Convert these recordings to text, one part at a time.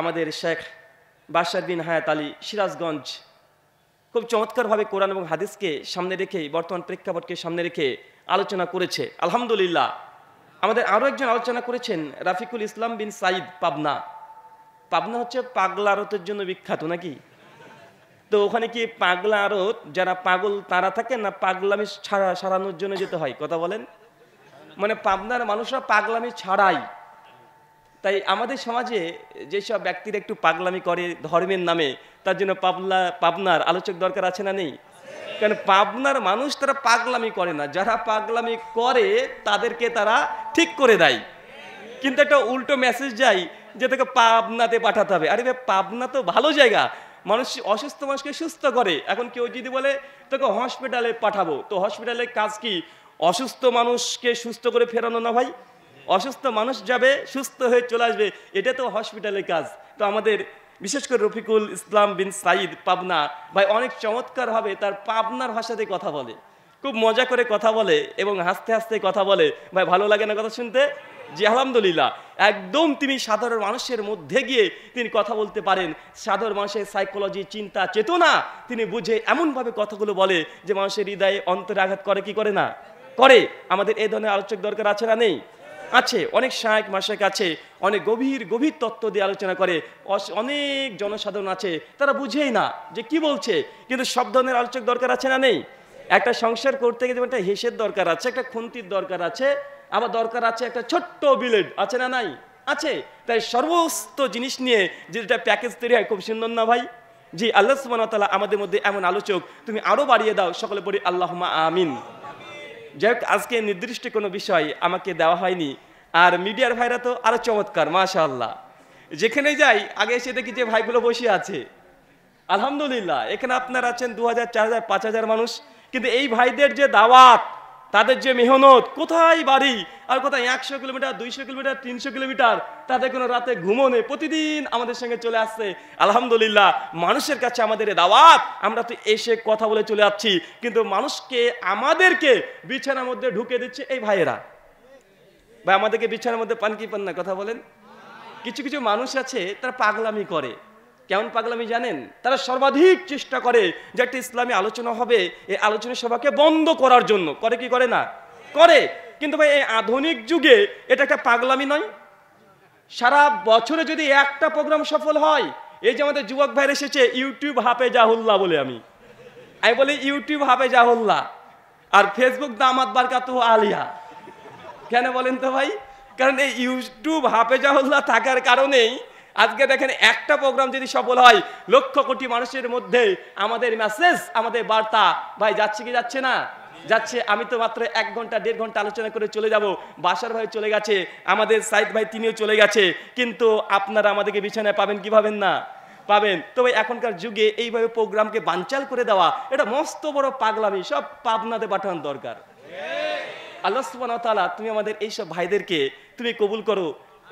আমাদের শেখ বাশার বিন হায়াত আলী সিরাজগঞ্জ খুব চমৎকারভাবে কোরআন এবং হাদিসকে সামনে রেখে বর্তমান প্রেক্ষাপটকে সামনে রেখে আলোচনা করেছে আলহামদুলিল্লাহ আমাদের আরও একজন আলোচনা করেছেন রাফিকুল ইসলাম বিন সাইদ পাবনা পাবনা হচ্ছে পাগলা আরতের জন্য বিখ্যাত নাকি তো ওখানে কি পাগলা আরত যারা পাগল তারা থাকে না পাগলামি ছাড়া সারানোর জন্য যেতে হয় কথা বলেন মানে পাবনার মানুষরা পাগলামি ছাড়াই তাই আমাদের সমাজে যেসব ব্যক্তিরা একটু পাগলামি করে ধর্মের নামে তার জন্য পাবলা পাবনার আলোচক দরকার আছে না নেই কারণ পাবনার মানুষ তারা পাগলামি করে না যারা পাগলামি করে তাদেরকে তারা ঠিক করে দেয় কিন্তু একটা উল্টো মেসেজ যায় যে তাকে পাবনাতে পাঠাতে হবে আরে ভাই পাবনা তো ভালো জায়গা মানুষ অসুস্থ মানুষকে সুস্থ করে এখন কেউ যদি বলে তোকে হসপিটালে পাঠাবো তো হসপিটালের কাজ কি অসুস্থ মানুষকে সুস্থ করে ফেরানো না ভাই অসুস্থ মানুষ যাবে সুস্থ হয়ে চলে আসবে এটা তো হসপিটালের কাজ তো আমাদের বিশেষ করে রফিকুল ইসলাম বিন সাইদ পাবনা ভাই অনেক চমৎকারভাবে তার পাবনার ভাষাতে কথা বলে খুব মজা করে কথা বলে এবং হাসতে হাসতে কথা বলে ভাই ভালো লাগে না কথা শুনতে জি আলহামদুলিল্লাহ একদম তিনি সাধারণ মানুষের মধ্যে গিয়ে তিনি কথা বলতে পারেন সাধারণ মানুষের সাইকোলজি চিন্তা চেতনা তিনি বুঝে এমনভাবে কথাগুলো বলে যে মানুষের হৃদয়ে অন্তরে আঘাত করে কি করে না করে আমাদের এই ধরনের আলোচক দরকার আছে না নেই আছে অনেক শায়েক মাসেক আছে অনেক গভীর গভীর তত্ত্ব দিয়ে আলোচনা করে অনেক জনসাধারণ আছে তারা বুঝেই না যে কি বলছে কিন্তু সব ধরনের আলোচক দরকার আছে না নেই একটা সংসার করতে গেলে একটা হেসের দরকার আছে একটা খুন্তির দরকার আছে আবার দরকার আছে একটা ছোট্ট বিলেট আছে না নাই আছে তাই সর্বস্ত জিনিস নিয়ে যেটা প্যাকেজ তৈরি হয় খুব সুন্দর না ভাই জি আল্লাহ সুবাহ আমাদের মধ্যে এমন আলোচক তুমি আরও বাড়িয়ে দাও সকলে পড়ি আল্লাহ আমিন যাই হোক আজকে নির্দিষ্ট কোনো বিষয় আমাকে দেওয়া হয়নি আর মিডিয়ার ভাইরা তো আরও চমৎকার মাশা আল্লাহ যেখানে যাই আগে এসে দেখি যে ভাইগুলো বসে আছে আলহামদুলিল্লাহ এখানে আপনারা আছেন দু হাজার চার হাজার পাঁচ হাজার মানুষ কিন্তু এই ভাইদের যে দাওয়াত তাদের যে মেহনত কোথায় বাড়ি আর কোথায় একশো কিলোমিটার দুইশো কিলোমিটার তিনশো কিলোমিটার তাদের কোনো রাতে ঘুমোনে প্রতিদিন আমাদের সঙ্গে চলে আসছে আলহামদুলিল্লাহ মানুষের কাছে আমাদের দাওয়াত আমরা তো এসে কথা বলে চলে যাচ্ছি কিন্তু মানুষকে আমাদেরকে বিছানার মধ্যে ঢুকে দিচ্ছে এই ভাইয়েরা ভাই আমাদেরকে বিছানার মধ্যে পান কি পান না কথা বলেন কিছু কিছু মানুষ আছে তারা পাগলামি করে কেমন পাগলামি জানেন তারা সর্বাধিক চেষ্টা করে যে একটা ইসলামী আলোচনা হবে এই আলোচনা সভাকে বন্ধ করার জন্য করে কি করে না করে কিন্তু ভাই এই আধুনিক যুগে এটা একটা পাগলামি নয় সারা বছরে যদি একটা প্রোগ্রাম সফল হয় এই যে আমাদের যুবক ভাইয়ের এসেছে ইউটিউব হাফে জাহুল্লাহ বলে আমি আমি বলি ইউটিউব হাফে জাহুল্লাহ আর ফেসবুক দামাত বারকাতু আলিয়া কেন বলেন তো ভাই কারণ এই ইউটিউব হাফে জাহুল্লাহ থাকার কারণেই আজকে দেখেন একটা প্রোগ্রাম যদি সফল হয় লক্ষ কোটি মানুষের মধ্যে আমাদের মেসেজ আমাদের বার্তা ভাই যাচ্ছে কি যাচ্ছে না যাচ্ছে আমি তো মাত্র এক ঘন্টা দেড় ঘন্টা আলোচনা করে চলে যাব বাসার ভাই চলে গেছে আমাদের সাইদ ভাই তিনিও চলে গেছে কিন্তু আপনারা আমাদেরকে বিছানায় পাবেন কি পাবেন না পাবেন তবে এখনকার যুগে এইভাবে প্রোগ্রামকে বানচাল করে দেওয়া এটা মস্ত বড় পাগলামি সব পাবনাতে পাঠানোর দরকার আল্লাহ সুবান তুমি আমাদের এইসব ভাইদেরকে তুমি কবুল করো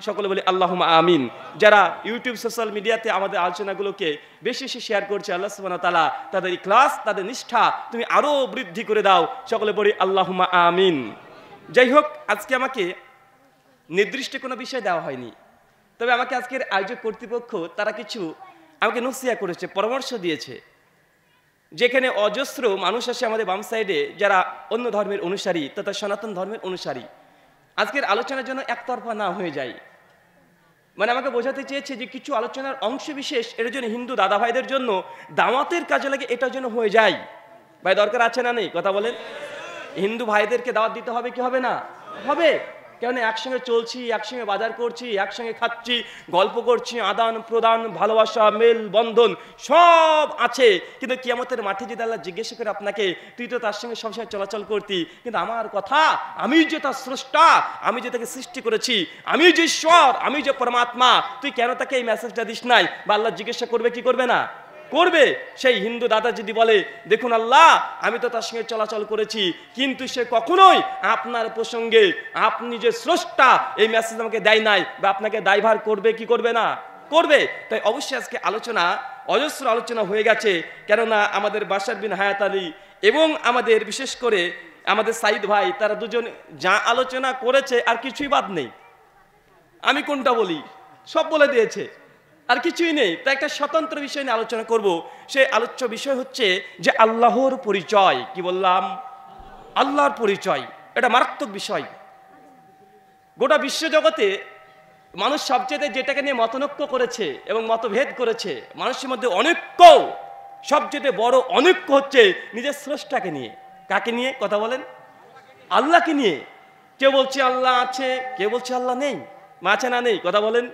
সকলে বলি আল্লাহ আমিন যারা ইউটিউব সোশ্যাল মিডিয়াতে আমাদের আলোচনাগুলোকে বেশি বেশি শেয়ার করছে আল্লাহ সুবাহ তালা তাদের ক্লাস তাদের নিষ্ঠা তুমি আরও বৃদ্ধি করে দাও সকলে বলি আল্লাহ আমিন যাই হোক আজকে আমাকে নির্দিষ্ট কোনো বিষয় দেওয়া হয়নি তবে আমাকে আজকের আয়োজক কর্তৃপক্ষ তারা কিছু আমাকে নসিয়া করেছে পরামর্শ দিয়েছে যেখানে অজস্র মানুষ আসে আমাদের বাম সাইডে যারা অন্য ধর্মের অনুসারী তথা সনাতন ধর্মের অনুসারী আজকের আলোচনার জন্য একতরফা না হয়ে যায় মানে আমাকে বোঝাতে চেয়েছে যে কিছু আলোচনার অংশ বিশেষ এর জন্য হিন্দু দাদা ভাইদের জন্য দাওয়াতের কাজে লাগে এটার জন্য হয়ে যায় ভাই দরকার আছে না নেই কথা বলেন হিন্দু ভাইদেরকে দাওয়াত দিতে হবে কি হবে না হবে কেন একসঙ্গে চলছি একসঙ্গে বাজার করছি একসঙ্গে খাচ্ছি গল্প করছি আদান প্রদান ভালোবাসা মেল বন্ধন সব আছে কিন্তু কিয়ামতের মাঠে যদি আল্লাহ জিজ্ঞেস করে আপনাকে তুই তো তার সঙ্গে সবসময় চলাচল করতি কিন্তু আমার কথা আমি যে তার স্রষ্টা আমি যে তাকে সৃষ্টি করেছি আমি যে ঈশ্বর আমি যে পরমাত্মা তুই কেন তাকে এই মেসেজটা দিস নাই বা আল্লাহ জিজ্ঞাসা করবে কি করবে না করবে সেই হিন্দু দাদা যদি বলে দেখুন আল্লাহ আমি তো তার সঙ্গে চলাচল করেছি কিন্তু সে কখনোই আপনার প্রসঙ্গে আপনি যে স্রষ্টা এই মেসেজ আমাকে দেয় নাই বা আপনাকে দায়ভার করবে কি করবে না করবে তাই অবশ্যই আজকে আলোচনা অজস্র আলোচনা হয়ে গেছে কেননা আমাদের বাসার বিন হায়াত আলী এবং আমাদের বিশেষ করে আমাদের সাইদ ভাই তারা দুজন যা আলোচনা করেছে আর কিছুই বাদ নেই আমি কোনটা বলি সব বলে দিয়েছে আর কিছুই নেই তা একটা স্বতন্ত্র বিষয় নিয়ে আলোচনা করব সেই আলোচ্য বিষয় হচ্ছে যে আল্লাহর পরিচয় কি বললাম আল্লাহর পরিচয় এটা মারাত্মক বিষয় গোটা বিশ্বজগতে মানুষ সবচেয়ে যেটাকে নিয়ে মতনক্য করেছে এবং মতভেদ করেছে মানুষের মধ্যে অনৈক্য সবচেয়ে বড় অনৈক্য হচ্ছে নিজের স্রষ্টাকে নিয়ে কাকে নিয়ে কথা বলেন আল্লাহকে নিয়ে কেউ বলছে আল্লাহ আছে কেউ বলছে আল্লাহ নেই মাছে না নেই কথা বলেন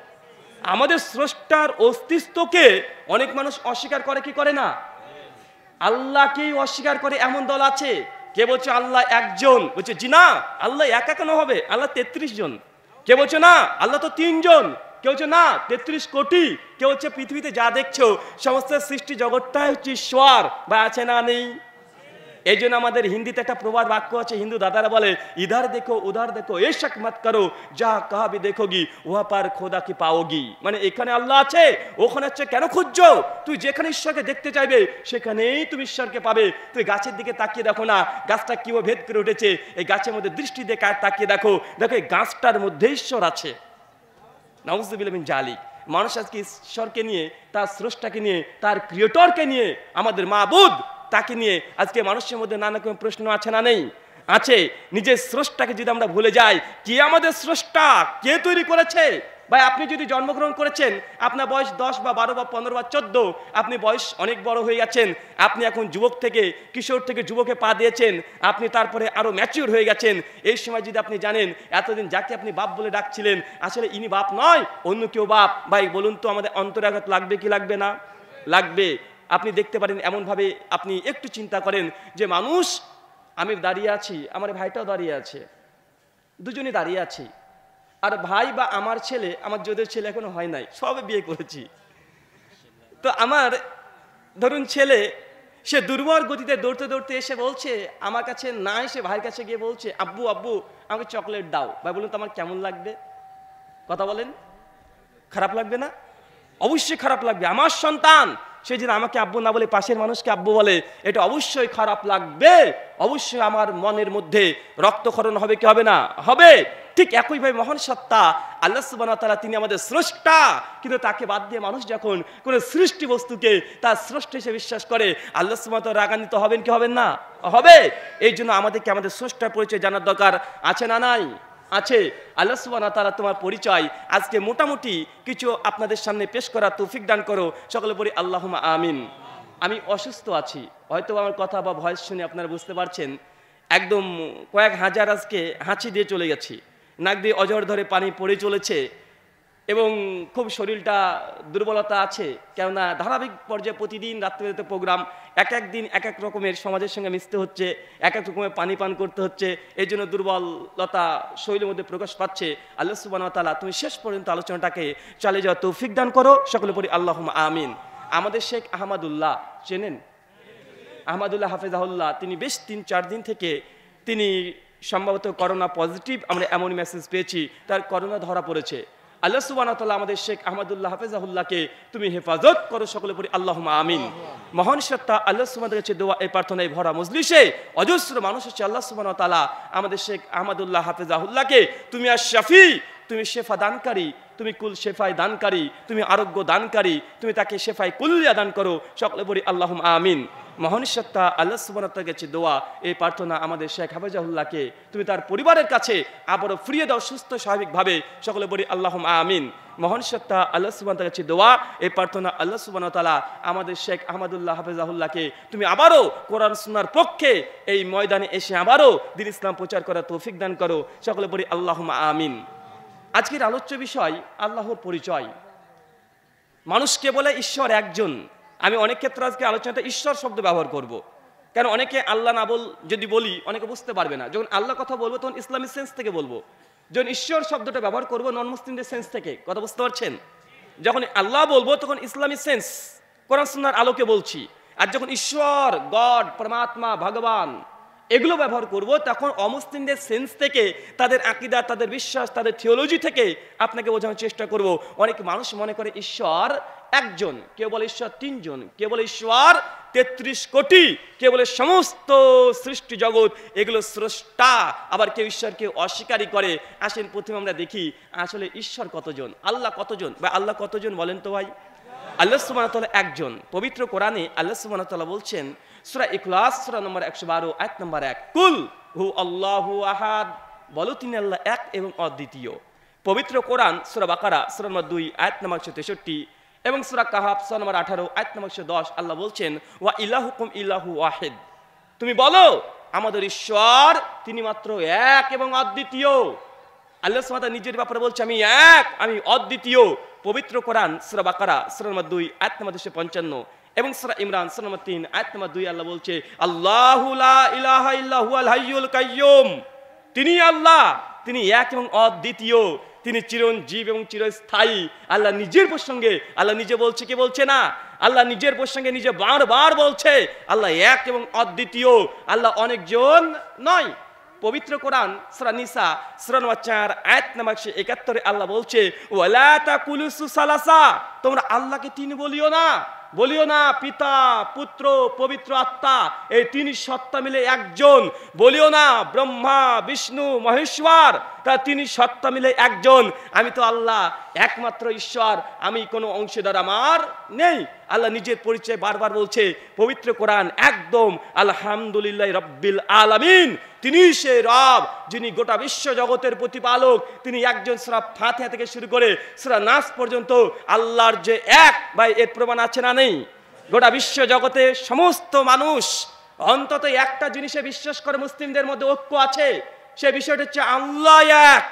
আমাদের স্রষ্টার অস্তিত্বকে অনেক মানুষ অস্বীকার করে কি করে না আল্লাহকেই অস্বীকার করে এমন দল আছে কে বলছে আল্লাহ একজন বলছে জি না আল্লাহ একা কেন হবে আল্লাহ তেত্রিশ জন কে বলছে না আল্লাহ তো তিনজন কেউ হচ্ছে না তেত্রিশ কোটি কেউ হচ্ছে পৃথিবীতে যা দেখছো সমস্ত সৃষ্টি জগৎটাই হচ্ছে ঈশ্বর বা আছে না নেই এই জন্য আমাদের হিন্দিতে একটা প্রবাদ বাক্য আছে হিন্দু দাদারা বলে ইধার দেখো উধার দেখো এ শাক মত করো যা কাহাবি দেখো গি উহা পার খোদা কি পাও গি মানে এখানে আল্লাহ আছে ওখানে হচ্ছে কেন খুঁজছ তুই যেখানে ঈশ্বরকে দেখতে চাইবে সেখানেই তুমি ঈশ্বরকে পাবে তুই গাছের দিকে তাকিয়ে দেখো না গাছটা কিও ভেদ করে উঠেছে এই গাছের মধ্যে দৃষ্টি দিয়ে তাকিয়ে দেখো দেখো এই গাছটার মধ্যে ঈশ্বর আছে নাউজবিন জালিক মানুষ আজকে ঈশ্বরকে নিয়ে তার স্রষ্টাকে নিয়ে তার ক্রিয়েটরকে নিয়ে আমাদের মাবুদ তাকে নিয়ে আজকে মানুষের মধ্যে নানা রকম প্রশ্ন আছে না নেই আছে নিজের স্রষ্টাকে যদি আমরা ভুলে যাই কে আমাদের স্রষ্টা কে তৈরি করেছে ভাই আপনি যদি জন্মগ্রহণ করেছেন আপনার বয়স দশ বা বারো বা পনেরো বা চোদ্দ আপনি বয়স অনেক বড় হয়ে গেছেন আপনি এখন যুবক থেকে কিশোর থেকে যুবকে পা দিয়েছেন আপনি তারপরে আরও ম্যাচিওর হয়ে গেছেন এই সময় যদি আপনি জানেন এতদিন যাকে আপনি বাপ বলে ডাকছিলেন আসলে ইনি বাপ নয় অন্য কেউ বাপ ভাই বলুন তো আমাদের অন্তরাঘাত লাগবে কি লাগবে না লাগবে আপনি দেখতে পারেন এমনভাবে আপনি একটু চিন্তা করেন যে মানুষ আমি দাঁড়িয়ে আছি আমার ভাইটাও দাঁড়িয়ে আছে দুজনে দাঁড়িয়ে আছি আর ভাই বা আমার ছেলে আমার যদি ছেলে এখনো হয় নাই সবে বিয়ে করেছি তো আমার ধরুন ছেলে সে দুর্বল গতিতে দৌড়তে দৌড়তে এসে বলছে আমার কাছে না এসে ভাইয়ের কাছে গিয়ে বলছে আব্বু আব্বু আমাকে চকলেট দাও ভাই বলুন তো আমার কেমন লাগবে কথা বলেন খারাপ লাগবে না অবশ্যই খারাপ লাগবে আমার সন্তান সেই যদি আমাকে আব্বু না বলে পাশের মানুষকে আব্বু বলে এটা অবশ্যই খারাপ লাগবে অবশ্যই আমার মনের মধ্যে রক্তক্ষরণ হবে কি হবে না হবে ঠিক একইভাবে মহান সত্তা আল্লাহ সুবানা তারা তিনি আমাদের স্রষ্টা কিন্তু তাকে বাদ দিয়ে মানুষ যখন কোনো সৃষ্টি বস্তুকে তার স্রষ্ট হিসেবে বিশ্বাস করে আল্লাহ সুবাহ রাগান্বিত হবেন কি হবেন না হবে এই জন্য আমাদেরকে আমাদের স্রষ্টার পরিচয় জানার দরকার আছে না নাই আছে আল্লাহ সুবাহ তারা তোমার পরিচয় আজকে মোটামুটি কিছু আপনাদের সামনে পেশ করা তৌফিক দান করো সকলে বলি আল্লাহ আমিন আমি অসুস্থ আছি হয়তো আমার কথা বা ভয়েস শুনে আপনারা বুঝতে পারছেন একদম কয়েক হাজার আজকে হাঁচি দিয়ে চলে গেছি নাক দিয়ে অজর ধরে পানি পড়ে চলেছে এবং খুব শরীরটা দুর্বলতা আছে কেননা ধারাবাহিক পর্যায়ে প্রতিদিন রাত্রিতে প্রোগ্রাম এক এক দিন এক এক রকমের সমাজের সঙ্গে মিশতে হচ্ছে এক এক রকমের পানি পান করতে হচ্ছে এই জন্য দুর্বলতা শরীরের মধ্যে প্রকাশ পাচ্ছে আল্লাহ সুবাহতালা তুমি শেষ পর্যন্ত আলোচনাটাকে চালিয়ে যাওয়া তৌফিক দান করো সকলে পড়ি আল্লাহ আমিন আমাদের শেখ আহমদুল্লাহ চেনেন আহমদুল্লাহ হাফেজাহুল্লাহ তিনি বেশ তিন চার দিন থেকে তিনি সম্ভবত করোনা পজিটিভ আমরা এমন মেসেজ পেয়েছি তার করোনা ধরা পড়েছে আল্লাহ সুবাহতাল্লাহ আমাদের শেখ আহমদুল্লাহ হাফেজাহুল্লাহকে তুমি হেফাজত করো সকলে পড়ি আল্লাহ আমিন মহান সত্তা আল্লাহ সুবাদের কাছে দোয়া এই প্রার্থনায় ভরা মজলিসে অজস্র মানুষ হচ্ছে আল্লাহ তালা আমাদের শেখ আহমদুল্লাহ হাফেজাহুল্লাহকে তুমি আর শাফি তুমি শেফা দানকারী তুমি কুল শেফায় দানকারী তুমি আরোগ্য দানকারী তুমি তাকে শেফায় কুল্লিয়া দান করো সকলে বলি আল্লাহম আমিন মহানিসত্তা আল্লাহ সুবানতার দোয়া এই প্রার্থনা আমাদের শেখ হাফেজাহুল্লাহকে তুমি তার পরিবারের কাছে আবারও ফিরিয়ে দাও সুস্থ স্বাভাবিকভাবে সকলে বলি আল্লাহ আমিন মহান সত্তা আল্লাহ সুবানতার কাছে দোয়া এই প্রার্থনা আল্লাহ সুবানতালা আমাদের শেখ আহমদুল্লাহ হাফেজাহুল্লাহকে তুমি আবারও কোরআন সুনার পক্ষে এই ময়দানে এসে আবারও দিল ইসলাম প্রচার করার তৌফিক দান করো সকলে বলি আল্লাহ আমিন আজকের আলোচ্য বিষয় আল্লাহর পরিচয় মানুষকে বলে ঈশ্বর একজন আমি অনেক ক্ষেত্রে আজকে আলোচনাটা ঈশ্বর শব্দ ব্যবহার করব। কেন অনেকে আল্লাহ না বল যদি বলি অনেকে বুঝতে পারবে না যখন আল্লাহ কথা বলবো তখন ইসলামী সেন্স থেকে বলবো যখন ঈশ্বর শব্দটা ব্যবহার করবো নন মুসলিমদের সেন্স থেকে কথা বুঝতে পারছেন যখন আল্লাহ বলবো তখন ইসলামিক সেন্স কোরআন সুন্নার আলোকে বলছি আর যখন ঈশ্বর গড পরমাত্মা ভগবান এগুলো ব্যবহার করব তখন অমুসলিমদের সেন্স থেকে তাদের আকিদা তাদের বিশ্বাস তাদের থিওলজি থেকে আপনাকে বোঝানোর চেষ্টা করব অনেক মানুষ মনে করে ঈশ্বর একজন কেবল বলে ঈশ্বর তিনজন কেবল বলে ঈশ্বর তেত্রিশ কোটি কেউ বলে সমস্ত সৃষ্টি জগৎ এগুলো স্রষ্টা আবার কেউ ঈশ্বরকে অস্বীকারী করে আসেন প্রথমে আমরা দেখি আসলে ঈশ্বর কতজন আল্লাহ কতজন বা আল্লাহ কতজন বলেন তো ভাই আল্লাহ সুবাহতাল একজন পবিত্র কোরআনে আল্লাহ সুবাহতাল্লাহ বলছেন সুরা ইকলাস সুরা নম্বর একশো বারো এক নম্বর এক কুল হু আল্লাহ আহাদ বলো তিনি আল্লাহ এক এবং অদ্বিতীয় পবিত্র কোরআন সুরা বাকারা সুরা নম্বর দুই এক নম্বর একশো তেষট্টি এবং সুরা কাহাব ছ নম্বর আঠারো এক নম্বর একশো দশ আল্লাহ বলছেন ওয়া হুকুম ইলাহু ওয়াহেদ তুমি বলো আমাদের ঈশ্বর তিনি মাত্র এক এবং অদ্বিতীয় আল্লাহ সুমাতা নিজের ব্যাপারে বলছে আমি এক আমি অদ্বিতীয় পবিত্র কোরআন সুরা বাকারা সুর নম্বর দুই আয়াত নম্বর দুশো পঞ্চান্ন এবং সুরা ইমরান সুর নম্বর তিন এক নম্বর দুই আল্লাহ বলছে আল্লাহ লা ইলাহা ইল্লাহু আল হাইয়ুল কাইয়ুম তিনি আল্লাহ তিনি এক এবং অদ্বিতীয় তিনি চিরঞ্জীব এবং চিরস্থায়ী আল্লাহ নিজের প্রসঙ্গে আল্লাহ নিজে বলছে কি বলছে না আল্লাহ নিজের প্রসঙ্গে নিজে বারবার বলছে আল্লাহ এক এবং অদ্বিতীয় আল্লাহ অনেকজন নয় পবিত্র কোরআন সরা নিসা আয়াত নামাক সে একাত্তরে আল্লাহ বলছে ওয়ালাতা কুলুসু সালাসা তোমরা আল্লাহকে তিনি বলিও না বলিও না পিতা পুত্র পবিত্র আত্মা এই তিনি সত্তা মিলে একজন বলিও না ব্রহ্মা বিষ্ণু মহেশ্বর তা তিনি সত্তা মিলে একজন আমি তো আল্লাহ একমাত্র ঈশ্বর আমি কোনো অংশীদার আমার নেই আল্লাহ নিজের পরিচয় বারবার বলছে পবিত্র কোরআন একদম আলহামদুলিল্লাহ রব্বিল আলামিন তিনি সেই রব যিনি গোটা বিশ্ব জগতের প্রতিপালক তিনি একজন সরা ফাঁথে থেকে শুরু করে সরা নাচ পর্যন্ত আল্লাহর যে এক ভাই এর প্রমাণ আছে না নেই গোটা বিশ্ব জগতে সমস্ত মানুষ অন্তত একটা জিনিসে বিশ্বাস করে মুসলিমদের মধ্যে ঐক্য আছে সে বিষয়টা হচ্ছে আল্লাহ এক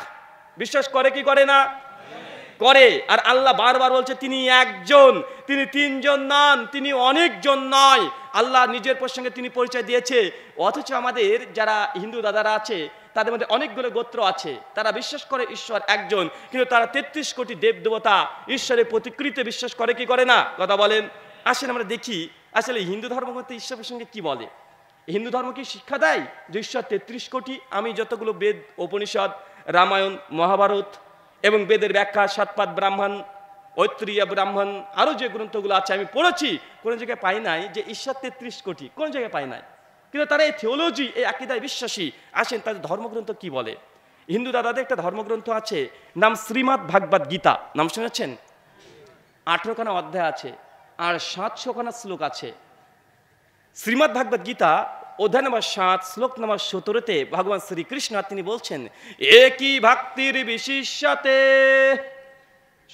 বিশ্বাস করে কি করে না করে আর আল্লাহ বারবার বলছে তিনি একজন তিনি তিনজন নন তিনি অনেকজন নয় আল্লাহ নিজের প্রসঙ্গে তিনি পরিচয় দিয়েছে অথচ আমাদের যারা হিন্দু দাদারা আছে তাদের মধ্যে অনেকগুলো গোত্র আছে তারা বিশ্বাস করে ঈশ্বর একজন কিন্তু তারা তেত্রিশ কোটি দেব দেবতা ঈশ্বরের প্রতিকৃতিতে বিশ্বাস করে কি করে না কথা বলেন আসেন আমরা দেখি আসলে হিন্দু ধর্মগ্রন্থে ঈশ্বরের সঙ্গে কি বলে হিন্দু ধর্ম কি শিক্ষা দেয় যে ঈশ্বর তেত্রিশ কোটি আমি যতগুলো বেদ উপনিষদ রামায়ণ মহাভারত এবং বেদের ব্যাখ্যা সাতপাত ব্রাহ্মণ ঐত্রিয়া ব্রাহ্মণ আরও যে গ্রন্থগুলো আছে আমি পড়েছি কোনো জায়গায় পাই নাই যে ঈশ্বর তেত্রিশ কোটি কোন জায়গায় পাই নাই কিন্তু তারা এই থিওলজি এই আকিদায় বিশ্বাসী আসেন তাদের ধর্মগ্রন্থ কি বলে হিন্দু দাদাদের একটা ধর্মগ্রন্থ আছে নাম শ্রীমাদ ভাগবত গীতা নাম শুনেছেন আঠেরোখানা অধ্যায় আছে আর সাতশোখানা শ্লোক আছে শ্রীমাদ ভাগবত গীতা অধ্যায় নম্বর সাত শ্লোক নম্বর সতেরোতে ভগবান শ্রীকৃষ্ণ তিনি বলছেন একই ভক্তির বিশিষ্যতে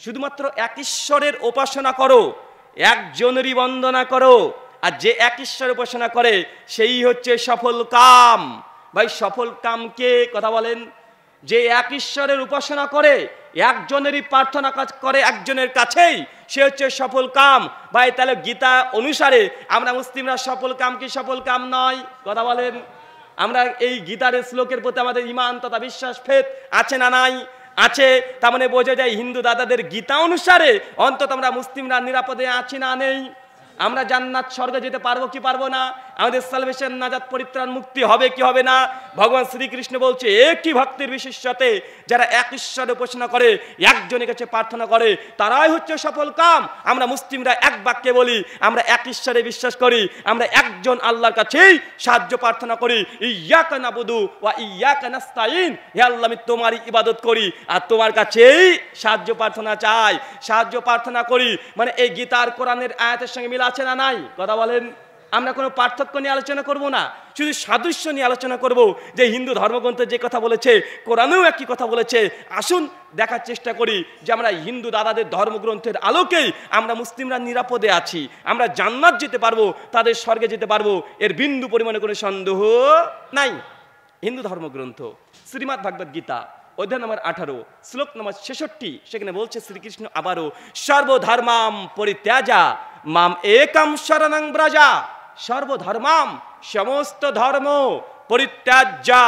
শুধুমাত্র এক ঈশ্বরের উপাসনা করো একজনেরই বন্দনা করো আর যে এক ঈশ্বর উপাসনা করে সেই হচ্ছে সফল কাম ভাই সফল কামকে কথা বলেন যে এক ঈশ্বরের উপাসনা করে একজনেরই প্রার্থনা কাজ করে একজনের কাছেই সে হচ্ছে সফল কাম ভাই তাহলে গীতা অনুসারে আমরা মুসলিমরা সফল কাম কি সফল কাম নয় কথা বলেন আমরা এই গীতার শ্লোকের প্রতি আমাদের ইমান তথা বিশ্বাস ফেদ আছে না নাই আছে তার মানে বোঝা যায় হিন্দু দাদাদের গীতা অনুসারে অন্তত আমরা মুসলিমরা নিরাপদে আছি না নেই আমরা জান্নাত স্বর্গে যেতে পারবো কি পারবো না আমাদের সালভেশন নাজাত পরিত্রাণ মুক্তি হবে কি হবে না ভগবান শ্রীকৃষ্ণ বলছে একটি ভক্তির বিশিষ্টতে যারা এক ঈশ্বরে উপাসনা করে একজনের কাছে প্রার্থনা করে তারাই হচ্ছে সফল কাম আমরা মুসলিমরা এক বাক্যে বলি আমরা এক ঈশ্বরে বিশ্বাস করি আমরা একজন আল্লাহর কাছেই সাহায্য প্রার্থনা করি ইয়া না বধু বা ইয়াকা নাস্তাইন হে আল্লাহ আমি তোমারই ইবাদত করি আর তোমার কাছেই সাহায্য প্রার্থনা চাই সাহায্য প্রার্থনা করি মানে এই গীতার কোরআনের আয়াতের সঙ্গে মিল আছে না নাই কথা বলেন আমরা কোনো পার্থক্য নিয়ে আলোচনা করব না শুধু সাদৃশ্য নিয়ে আলোচনা করব যে হিন্দু ধর্মগ্রন্থ যে কথা বলেছে কোরআনেও একই কথা বলেছে আসুন দেখার চেষ্টা করি যে আমরা হিন্দু দাদাদের ধর্মগ্রন্থের আলোকেই আমরা মুসলিমরা নিরাপদে আছি আমরা জান্নাত যেতে পারবো তাদের স্বর্গে যেতে পারবো এর বিন্দু পরিমাণে কোনো সন্দেহ নাই হিন্দু ধর্মগ্রন্থ শ্রীমাদ ভাগবত গীতা অধ্যায় নম্বর আঠারো শ্লোক নম্বর ছেষট্টি সেখানে বলছে শ্রীকৃষ্ণ আবারও সর্বধর্মাম পরিত্যাজা মাম একাম শরণাং ব্রাজা সর্বধর্মাম সমস্ত ধর্ম পরিত্যাজ্যা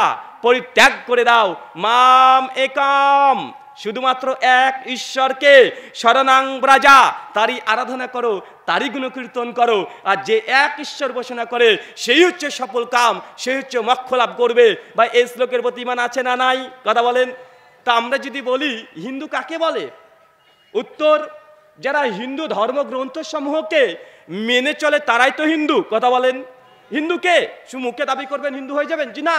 পরিত্যাগ করে দাও মাম একাম শুধুমাত্র এক ঈশ্বরকে শরণাং ব্রাজা তারই আরাধনা করো তারই গুণকীর্তন করো আর যে এক ঈশ্বর ঘোষণা করে সেই হচ্ছে সফল কাম সেই হচ্ছে মক্ষ লাভ করবে বা এই শ্লোকের প্রতি ইমান আছে না নাই কথা বলেন তা আমরা যদি বলি হিন্দু কাকে বলে উত্তর যারা হিন্দু ধর্মগ্রন্থসমূহকে মেনে চলে তারাই তো হিন্দু কথা বলেন হিন্দু কে মুখে দাবি করবেন হিন্দু হয়ে যাবেন জি না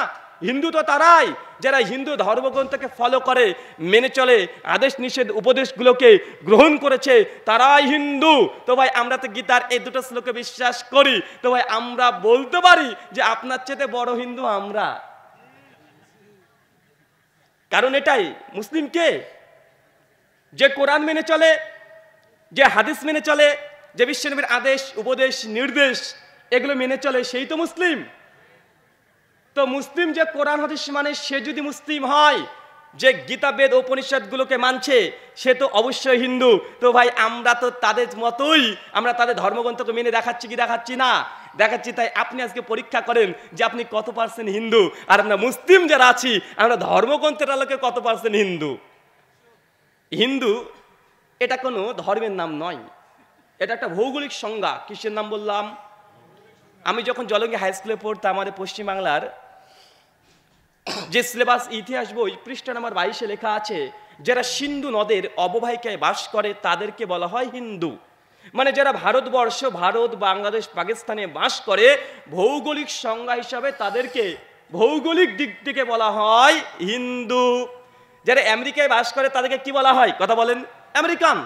হিন্দু তো তারাই যারা হিন্দু ধর্মগ্রন্থকে ফলো করে মেনে চলে আদেশ নিষেধ উপদেশগুলোকে গ্রহণ করেছে তারাই হিন্দু তো ভাই আমরা তো গীতার এই দুটো শ্লোকে বিশ্বাস করি তো ভাই আমরা বলতে পারি যে আপনার চেয়ে বড় হিন্দু আমরা কারণ এটাই মুসলিম কে যে কোরআন মেনে চলে যে হাদিস মেনে চলে যে বিশ্বনবীর আদেশ উপদেশ নির্দেশ এগুলো মেনে চলে সেই তো মুসলিম তো মুসলিম যে কোরআন হাদিস মানে সে যদি মুসলিম হয় যে গীতাবেদ উপনিষদগুলোকে মানছে সে তো অবশ্যই হিন্দু তো ভাই আমরা তো তাদের মতোই আমরা তাদের ধর্মগ্রন্থকে মেনে দেখাচ্ছি কি দেখাচ্ছি না দেখাচ্ছি তাই আপনি আজকে পরীক্ষা করেন যে আপনি কত পার্সেন্ট হিন্দু আর আমরা মুসলিম যারা আছি আমরা ধর্মগ্রন্থের আলোকে কত পার্সেন্ট হিন্দু হিন্দু এটা কোনো ধর্মের নাম নয় এটা একটা ভৌগোলিক সংজ্ঞা কিসের নাম বললাম আমি যখন জলঙ্গি হাই স্কুলে পড়তাম আমাদের পশ্চিমবাংলার যে সিলেবাস ইতিহাস বই পৃষ্ঠা নাম্বার বাইশে লেখা আছে যারা সিন্ধু নদের অববাহিকায় বাস করে তাদেরকে বলা হয় হিন্দু মানে যারা ভারতবর্ষ ভারত বাংলাদেশ পাকিস্তানে বাস করে ভৌগোলিক সংজ্ঞা হিসাবে তাদেরকে ভৌগোলিক দিক থেকে বলা হয় হিন্দু যারা আমেরিকায় বাস করে তাদেরকে কি বলা হয় কথা বলেন আমেরিকান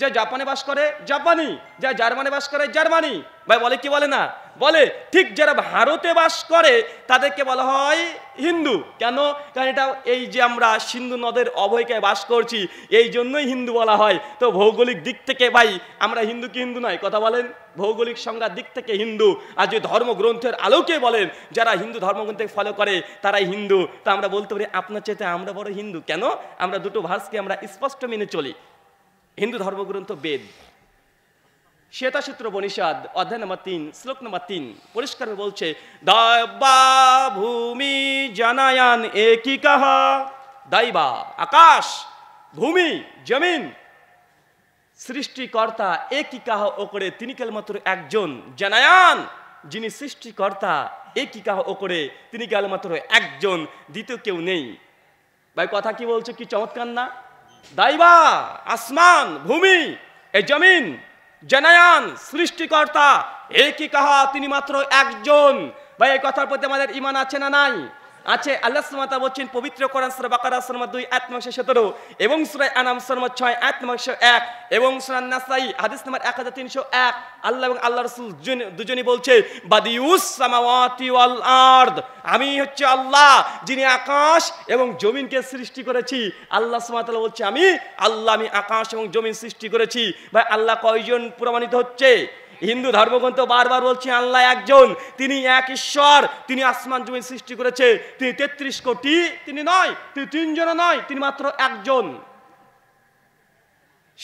যে জাপানে বাস করে জাপানি যা জার্মানে বাস করে জার্মানি ভাই বলে কি বলে না বলে ঠিক যারা ভারতে বাস করে তাদেরকে বলা হয় হিন্দু কেন কারণ এটা এই যে আমরা সিন্ধু নদের অভয়কে বাস করছি এই জন্যই হিন্দু বলা হয় তো ভৌগোলিক দিক থেকে ভাই আমরা হিন্দু কি হিন্দু নয় কথা বলেন ভৌগোলিক সংজ্ঞার দিক থেকে হিন্দু আর যে ধর্মগ্রন্থের আলোকে বলেন যারা হিন্দু ধর্মগ্রন্থে ফলো করে তারাই হিন্দু তা আমরা বলতে পারি আপনার চেতে আমরা বড় হিন্দু কেন আমরা দুটো ভাষকে আমরা স্পষ্ট মেনে চলি হিন্দু ধর্মগ্রন্থ বেদ শ্বেতাসূত্র বনিষাদ অধ্যায় নম্বর তিন শ্লোক নম্বর তিন পরিষ্কার বলছে দবা ভূমি জানায়ান একই কাহা দাইবা আকাশ ভূমি জমিন সৃষ্টিকর্তা একই কাহ ও করে তিনি কেলমাত্র একজন জানায়ান যিনি সৃষ্টিকর্তা একই কাহ ও করে তিনি কেলমাত্র একজন দ্বিতীয় কেউ নেই ভাই কথা কি বলছে কি চমৎকার না দাইবা আসমান ভূমি এ জমিন জানায়ান সৃষ্টিকর্তা একই কাহা তিনি মাত্র একজন বা এই কথার প্রতি আমাদের ইমান আছে না নাই আছে আল্লাহ সুমাতা বলছেন পবিত্র কোরআন সুরা বাকারা শর্মা দুই আট নংশ সতেরো এবং সুরায় আনাম শর্মা ছয় আট নংশ এক এবং সুরান নাসাই হাদিস নাম্বার এক হাজার তিনশো এক আল্লাহ এবং আল্লাহ রসুল দুজনই বলছে বাদিউস সামাওয়াতি ওয়াল আর্দ আমি হচ্ছে আল্লাহ যিনি আকাশ এবং জমিনকে সৃষ্টি করেছি আল্লাহ সুমাতালা বলছে আমি আল্লাহ আমি আকাশ এবং জমিন সৃষ্টি করেছি ভাই আল্লাহ কয়জন প্রমাণিত হচ্ছে হিন্দু ধর্মগ্রন্থ বারবার বলছে আল্লাহ একজন তিনি এক ঈশ্বর তিনি আসমান জমি সৃষ্টি করেছে তিনি তেত্রিশ কোটি তিনি নয় তিনি তিনজনও নয় তিনি মাত্র একজন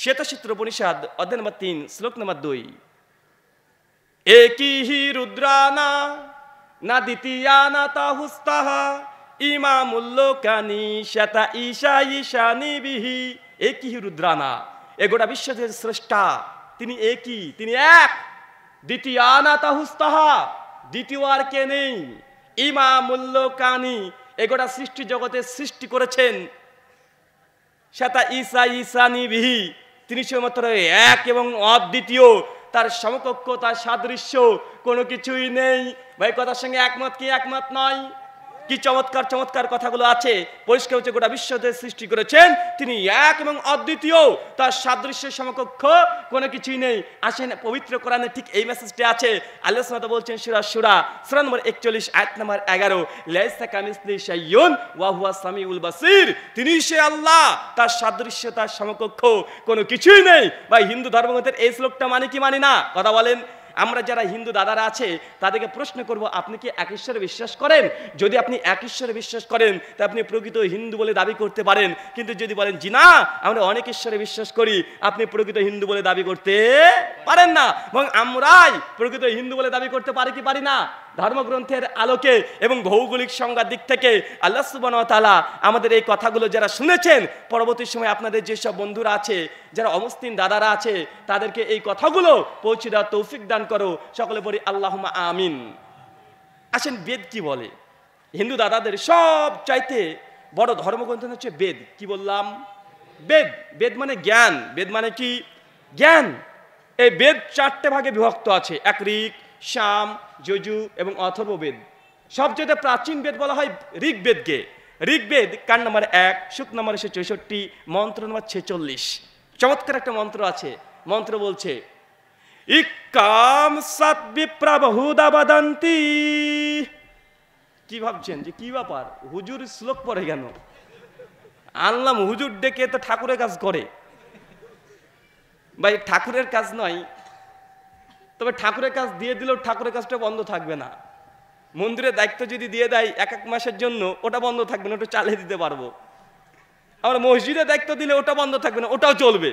শ্বেতচিত্র উপনিষদ অধ্যায় নম্বর তিন শ্লোক নম্বর দুই একই হি রুদ্রানা না দ্বিতীয় না তাহুস্তাহা কানি শ্বেতা ঈশা ঈশানি বিহি একই রুদ্রানা এগোটা বিশ্বের শ্রেষ্ঠা তিনি একই তিনি এক দ্বিতীয় আনা দ্বিতীয় আর কে নেই ইমা মূল্য কানি এগোটা সৃষ্টি জগতে সৃষ্টি করেছেন সেটা ঈসা ঈসানি বিহি তিনি শুধুমাত্র এক এবং অদ্বিতীয় তার সমকক্ষ তার সাদৃশ্য কোনো কিছুই নেই ভাই কথার সঙ্গে একমত কি একমত নয় কি চমৎকার চমৎকার কথাগুলো আছে পরিষ্কার হচ্ছে গোটা বিশ্বতে সৃষ্টি করেছেন তিনি এক এবং অদ্বিতীয় তার সাদৃশ্যের সমকক্ষ কোনো কিছুই নেই আসেন পবিত্র কোরআনে ঠিক এই মেসেজটি আছে আল্লাহ সাদা বলছেন সুরা সুরা সুরা নম্বর একচল্লিশ আয়াত নম্বর এগারো লাইসা কামিসলি শাইয়ুন ওয়াহুয়া সামিউল বাসির তিনি সে আল্লাহ তার সাদৃশ্য তার সমকক্ষ কোনো কিছুই নেই ভাই হিন্দু ধর্মগ্রন্থের এই শ্লোকটা মানে কি মানি না কথা বলেন আমরা যারা হিন্দু দাদারা আছে তাদেরকে প্রশ্ন করব আপনি কি এক ঈশ্বরে বিশ্বাস করেন যদি আপনি এক ঈশ্বরে বিশ্বাস করেন তা আপনি প্রকৃত হিন্দু বলে দাবি করতে পারেন কিন্তু যদি বলেন জি না আমরা অনেক ঈশ্বরে বিশ্বাস করি আপনি প্রকৃত হিন্দু বলে দাবি করতে পারেন না এবং আমরাই প্রকৃত হিন্দু বলে দাবি করতে পারি কি পারি না ধর্মগ্রন্থের আলোকে এবং ভৌগোলিক সংজ্ঞার দিক থেকে আল্লাহ সুবানতালা আমাদের এই কথাগুলো যারা শুনেছেন পরবর্তী সময় আপনাদের যেসব বন্ধুরা আছে যারা অমস্তিন দাদারা আছে তাদেরকে এই কথাগুলো পৌঁছে দেওয়া তৌফিক দান করো সকলে বলি আল্লাহমা আমিন আসেন বেদ কি বলে হিন্দু দাদাদের সব চাইতে বড় ধর্মগ্রন্থ হচ্ছে বেদ কি বললাম বেদ বেদ মানে জ্ঞান বেদ মানে কি জ্ঞান এই বেদ চারটে ভাগে বিভক্ত আছে একরিক শ্যাম যজু এবং অথর্ববেদ সবচেয়ে প্রাচীন বেদ বলা হয় ঋগ্বেদকে ঋগ্বেদ কার নাম্বার এক শুক নাম্বার একশো চৌষট্টি মন্ত্র নাম্বার ছেচল্লিশ চমৎকার একটা মন্ত্র আছে মন্ত্র বলছে ইকাম সাত বিপ্রাবহুদা বাদান্তি কি ভাবছেন যে কি ব্যাপার হুজুর শ্লোক পড়ে কেন আনলাম হুজুর ডেকে তো ঠাকুরের কাজ করে ভাই ঠাকুরের কাজ নয় তবে ঠাকুরের কাজ দিয়ে দিলেও ঠাকুরের কাজটা বন্ধ থাকবে না মন্দিরের দায়িত্ব যদি দিয়ে দেয় এক এক মাসের জন্য ওটা বন্ধ থাকবে না ওটা চালিয়ে দিতে পারবো আমার মসজিদের দায়িত্ব দিলে ওটা বন্ধ থাকবে না ওটাও চলবে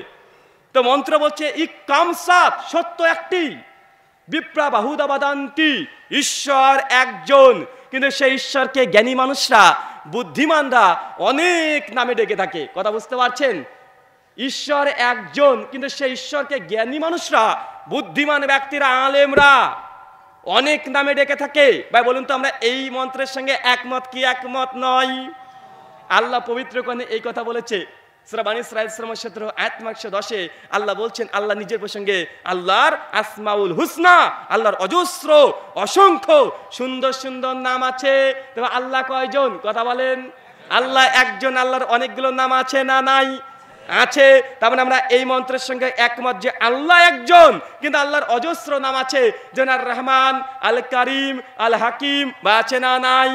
তো মন্ত্র বলছে ই কামসাত সত্য একটি বিপ্রা বাহুদাবাদান্তি ঈশ্বর একজন কিন্তু সেই ঈশ্বরকে জ্ঞানী মানুষরা বুদ্ধিমানরা অনেক নামে ডেকে থাকে কথা বুঝতে পারছেন ঈশ্বর একজন কিন্তু সেই ঈশ্বরকে জ্ঞানী মানুষরা বুদ্ধিমান ব্যক্তিরা আলেমরা অনেক নামে ডেকে থাকে ভাই বলুন তো আমরা এই মন্ত্রের সঙ্গে একমত কি একমত নয় আল্লাহ পবিত্র কনে এই কথা বলেছে দশে আল্লাহ বলছেন আল্লাহ নিজের প্রসঙ্গে আল্লাহর হুসনা আল্লাহর অজস্র অসংখ্য সুন্দর সুন্দর নাম আছে আল্লাহ কয়জন কথা বলেন আল্লাহ একজন আল্লাহর অনেকগুলো নাম আছে না নাই আছে তার মানে আমরা এই মন্ত্রের সঙ্গে একমত যে আল্লাহ একজন কিন্তু আল্লাহর অজস্র নাম আছে আর রহমান আল কারিম আল হাকিম বা আছে না নাই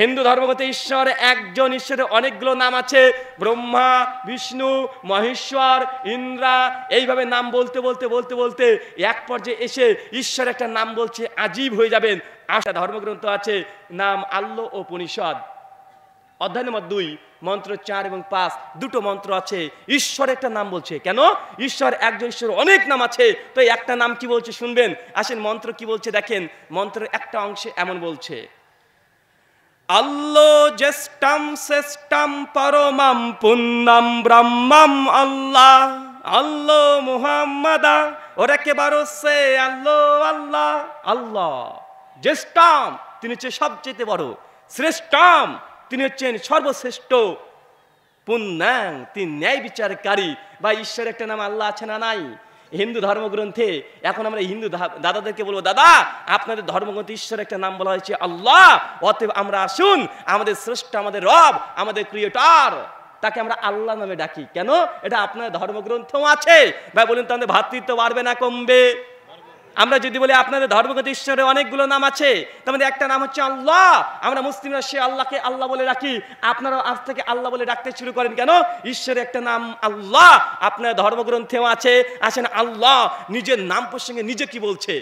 হিন্দু ধর্মগতে ঈশ্বর একজন ঈশ্বরের অনেকগুলো নাম আছে ব্রহ্মা বিষ্ণু মহেশ্বর ইন্দ্রা এইভাবে নাম বলতে বলতে বলতে বলতে এক পর্যায়ে এসে ঈশ্বর একটা নাম বলছে আজীব হয়ে যাবেন আশা ধর্মগ্রন্থ আছে নাম আল্ল ও উপনিষদ অধ্যায় নম্বর দুই মন্ত্র চার এবং পাঁচ দুটো মন্ত্র আছে ঈশ্বর একটা নাম বলছে কেন ঈশ্বর একজন ঈশ্বর অনেক নাম আছে তো একটা নাম কি বলছে শুনবেন আসেন মন্ত্র কি বলছে দেখেন মন্ত্রের একটা অংশে এমন বলছে আল্লো জ্যেষ্ঠম শ্রেষ্ঠম পরমাম পুণ্যম ব্রহ্মম আল্লাহ আল্লো মুহাম্মাদা ওরা কে সে আল্লো আল্লাহ আল্লাহ জ্যেষ্ঠম তিনি হচ্ছে সবচেয়ে বড় শ্রেষ্ঠম তিনি হচ্ছেন সর্বশ্রেষ্ঠ পুণ্যাং তিনি ন্যায় বিচারকারী বা ঈশ্বরের একটা নাম আল্লাহ আছে না নাই হিন্দু ধর্মগ্রন্থে এখন আমরা হিন্দু দাদাদেরকে বলবো দাদা আপনাদের ধর্মগ্রন্থে ঈশ্বর একটা নাম বলা হয়েছে আল্লাহ অতএব আমরা আসুন আমাদের শ্রেষ্ঠ আমাদের রব আমাদের ক্রিয়েটার তাকে আমরা আল্লাহ নামে ডাকি কেন এটা আপনার ধর্মগ্রন্থও আছে ভাই বলুন তো আমাদের বাড়বে না কমবে আমরা যদি বলি আপনাদের ধর্মগত ঈশ্বরের অনেকগুলো নাম আছে তোমাদের একটা নাম হচ্ছে আল্লাহ আমরা মুসলিমরা সে আল্লাহকে আল্লাহ বলে রাখি আপনারা আজ থেকে আল্লাহ বলে ডাকতে শুরু করেন কেন ঈশ্বরের একটা নাম আল্লাহ আপনার ধর্মগ্রন্থেও আছে আছেন আল্লাহ নিজের নাম প্রসঙ্গে নিজে কি বলছে